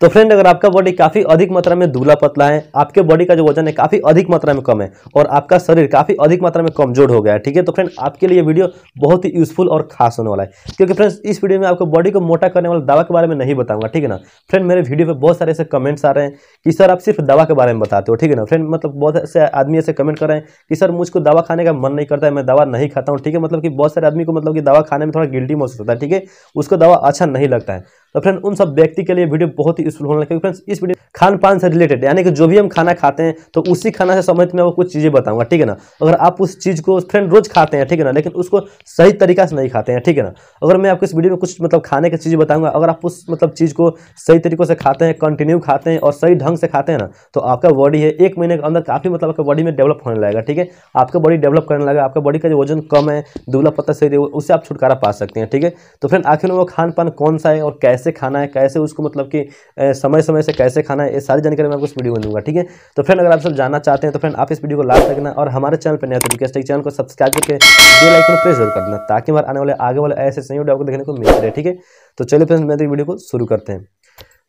तो फ्रेंड अगर आपका बॉडी काफ़ी अधिक मात्रा में दुबला पतला है आपके बॉडी का जो वजन है काफ़ी अधिक मात्रा में कम है और आपका शरीर काफ़ी अधिक मात्रा में कमजोर हो गया है ठीक है तो फ्रेंड आपके लिए वीडियो बहुत ही यूजफुल और खास होने वाला है क्योंकि फ्रेंड्स इस वीडियो में आपको बॉडी को मोटा करने वाला दवा के बारे में नहीं बताऊंगा ठीक है ना फ्रेंड मेरे वीडियो पर बहुत सारे ऐसे कमेंट्स आ रहे हैं कि सर आप सिर्फ दवा के बारे में बताते हो ठीक है ना फ्रेंड मतलब बहुत से आदमी ऐसे कमेंट कर रहे हैं कि सर मुझको दवा खाने का मन नहीं करता है मैं दवा नहीं खाता हूँ ठीक है मतलब कि बहुत सारे आदमी को मतलब कि दवा खाने में थोड़ा गिल्टी महसूस होता है ठीक है उसको दवा अच्छा नहीं लगता है तो फ्रेंड उन सब व्यक्ति के लिए वीडियो बहुत ही यूजफुल होने लगे फ्रेंड्स इस वीडियो खान पान से रिलेटेड यानी कि जो भी हम खाना खाते हैं तो उसी खाना से संबंधित मैं वो कुछ चीज़ें बताऊंगा ठीक है ना अगर आप उस चीज़ को फ्रेंड रोज खाते हैं ठीक है ना लेकिन उसको सही तरीका से नहीं खाते हैं ठीक है ना अगर मैं आपको इस वीडियो में कुछ मतलब खाने की चीजें बताऊंगा अगर आप उस मतलब चीज़ को सही तरीके से खाते हैं कंटिन्यू खाते हैं और सही ढंग से खाते हैं ना तो आपका बॉडी है एक महीने के अंदर काफ़ी मतलब आपका बॉडी में डेवलप होने लगेगा ठीक है आपका बॉडी डेवलप करने लगेगा आपका बॉडी का जो वजन कम है दुबला पत्ता सही उससे आप छुटकारा पा सकते हैं ठीक है तो फ्रेंड आखिर में वो खान पान कौन सा है और कैसे कैसे खाना है कैसे उसको मतलब कि समय समय से कैसे खाना है ये सारी जानकारी मैं आपको इस वीडियो में दूंगा ठीक है तो फ्रेंड अगर आप सब जानना चाहते हैं तो फ्रेंड आप इस वीडियो को लास्ट रखना और हमारे चैनल पर नया तो रिक्वेस्ट चैनल को सब्सक्राइब करके बेल आइकन प्रेस जरूर करना ताकि हमारे आने वाले आगे वाले ऐसे सही वीडियो आपको देखने को मिल रहे ठीक है तो चलिए फ्रेंड मैं वीडियो को शुरू करते हैं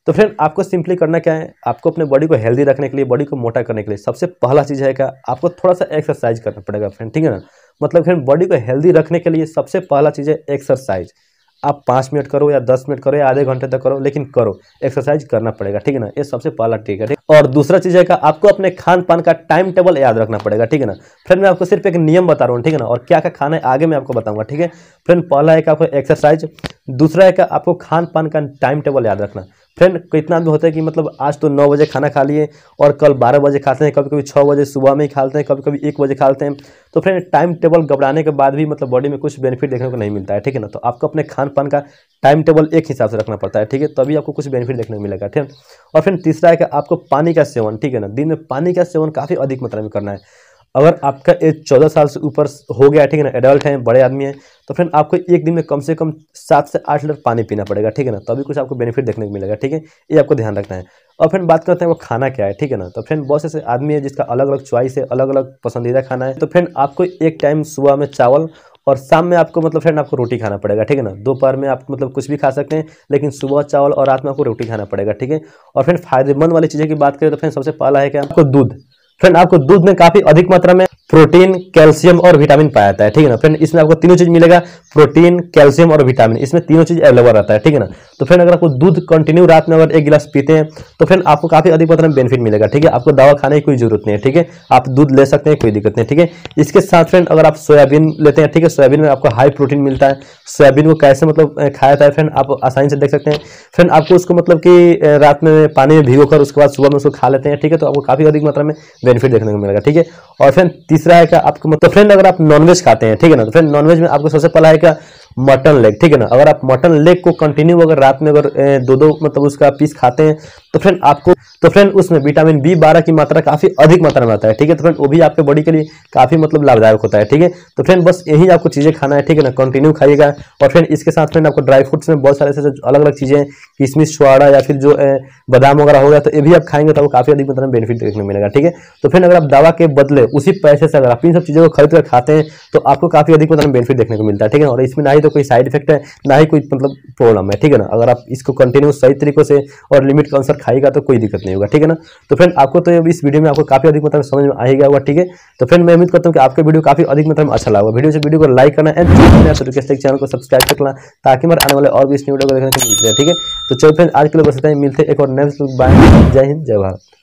तो फ्रेंड आपको सिंपली करना क्या है आपको अपने बॉडी को हेल्दी रखने के लिए बॉडी को मोटा करने के लिए सबसे पहला चीज़ है क्या आपको थोड़ा सा एक्सरसाइज करना पड़ेगा फ्रेंड ठीक है ना मतलब फ्रेंड बॉडी को हेल्दी रखने के लिए सबसे पहला चीज़ है एक्सरसाइज आप पाँच मिनट करो या दस मिनट करो या आधे घंटे तक करो लेकिन करो एक्सरसाइज करना पड़ेगा ठीक है ना ये सबसे पहला ठीक है ठीक और दूसरा चीज़ है आपको अपने खान पान का टाइम टेबल याद रखना पड़ेगा ठीक है ना फ्रेंड मैं आपको सिर्फ एक नियम बता रहा हूँ ठीक है ना और क्या क्या खाना है आगे मैं आपको बताऊँगा ठीक है फ्रेंड पहला है आपको एक्सरसाइज दूसरा है आपको खान पान का टाइम टेबल याद रखना फ्रेंड कितना आदमी होता है कि मतलब आज तो नौ बजे खाना खा लिए और कल बारह बजे खाते हैं कभी कभी छः बजे सुबह में ही खाते हैं कभी कभी एक बजे खाते हैं तो फ्रेंड टाइम टेबल घबराने के बाद भी मतलब बॉडी में कुछ बेनिफिट देखने को नहीं मिलता है ठीक है ना तो आपको अपने खान पान का टाइम टेबल एक हिसाब से रखना पड़ता है ठीक है तभी आपको कुछ बेनिफिट देखने को मिलेगा ठीक है और फ्रेंड तीसरा है कि आपको पानी का सेवन ठीक है ना दिन में पानी का सेवन काफ़ी अधिक मात्रा में करना है अगर आपका एज चौदह साल से ऊपर हो गया ठीक है ना एडल्ट हैं बड़े आदमी हैं तो फ्रेंड आपको एक दिन में कम से कम सात से आठ लीटर पानी पीना पड़ेगा ठीक है ना तभी तो कुछ आपको बेनिफिट देखने को मिलेगा ठीक है ये आपको ध्यान रखना है और फ्रेंड बात करते हैं वो खाना क्या है ठीक है ना तो फ्रेंड बहुत ऐसे आदमी है जिसका अलग अलग च्वाइस है अलग अलग पसंदीदा खाना है तो फ्रेंड आपको एक टाइम सुबह में चावल और शाम में आपको मतलब फ्रेंड आपको रोटी खाना पड़ेगा ठीक है ना दोपहर में आप मतलब कुछ भी खा सकते हैं लेकिन सुबह चावल और रात में आपको रोटी खाना पड़ेगा ठीक है और फ्रेंड फायदेमंद वाली चीज़ें की बात करें तो फ्रेंड सबसे पहला है क्या आपको दूध फ्रेंड आपको दूध में काफी अधिक मात्रा में प्रोटीन कैल्शियम और विटामिन पाया जाता है ठीक है ना फ्रेंड इसमें आपको तीनों चीज मिलेगा प्रोटीन कैल्शियम और विटामिन इसमें तीनों चीज अवेलेबल रहता है ठीक है ना तो फ्रेंड अगर आपको दूध कंटिन्यू रात में अगर एक गिलास पीते हैं तो फ्रेंड आपको काफ़ी अधिक मात्रा में बेनिफिट मिलेगा ठीक है आपको दवा खाने की कोई जरूरत नहीं है ठीक है आप दूध ले सकते हैं कोई दिक्कत नहीं ठीक है इसके साथ फ्रेंड अगर आप सोयाबीन लेते हैं ठीक है सोयाबीन में आपको हाई प्रोटीन मिलता है सोयाबीन को कैसे मतलब खाया जाता है फ्रेंड आप आसानी से देख सकते हैं फ्रेंड आपको उसको मतलब कि रात में पानी में भिगो उसके बाद सुबह में उसको खा लेते हैं ठीक है तो आपको काफ़ी अधिक मात्रा में बेनिफिट देखने को मिलेगा ठीक है और फ्रेंड तीसरा है क्या आपको मतलब फ्रेंड तो अगर आप नॉनवेज खाते हैं ठीक है ना तो फ्रेंड नॉनवेज में आपको सबसे पहला है क्या मटन लेग ठीक है ना अगर आप मटन लेग को कंटिन्यू अगर रात में अगर दो दो मतलब उसका पीस खाते हैं तो फ्रेंड आपको तो फ्रेंड उसमें विटामिन बी बारह की मात्रा काफ़ी अधिक मात्रा में आता है ठीक है तो फ्रेंड वो भी आपके बॉडी के लिए काफ़ी मतलब लाभदायक होता है ठीक है तो फ्रेंड बस यही आपको चीज़ें खाना है ठीक है ना कंटिन्यू खाइएगा और फ्रेंड इसके साथ फ्रेंड आपको ड्राई फ्रूट्स में बहुत सारे ऐसे अलग अलग चीज़ें किशमिश छुआड़ा या फिर जो बादाम वगैरह हो गया तो ये भी आप खाएंगे तो काफ़ी अधिक मात्रा में बेनिफिट देखने मिलेगा ठीक है तो फ्रेंड अगर आप दवा के बदले उसी पैसे से अगर आप इन सब चीज़ों को खरीद कर खाते हैं तो आपको काफ़ी अधिक मात्रा में बेनिफिट देखने को मिलता है ठीक है और इसमें ना ही तो कोई साइड इफेक्ट है ना ही कोई मतलब प्रॉब्लम है ठीक है ना अगर आप इसको कंटिन्यू सही तरीके से और लिमिट के अनुसार खाएगा तो कोई दिक्कत नहीं होगा ठीक है ना तो फ्रेंड आपको तो इस वीडियो में आपको काफ़ी अधिक मतलब समझ में आ गया होगा ठीक है तो फ्रेंड मैं उम्मीद करता हूँ कि आपके वीडियो काफ़ी अधिक मतलब अच्छा लगा वीडियो से वीडियो को लाइक करना एंड चैनल को सब्सक्राइब करना ताकि हमारे आने वाले और भी इस वीडियो को देखने को मिल जाए ठीक है तो चलो फ्रेंड आज के लिए बस मिलते हैं एक और नेक्स्ट बाय जय हिंद जय भारत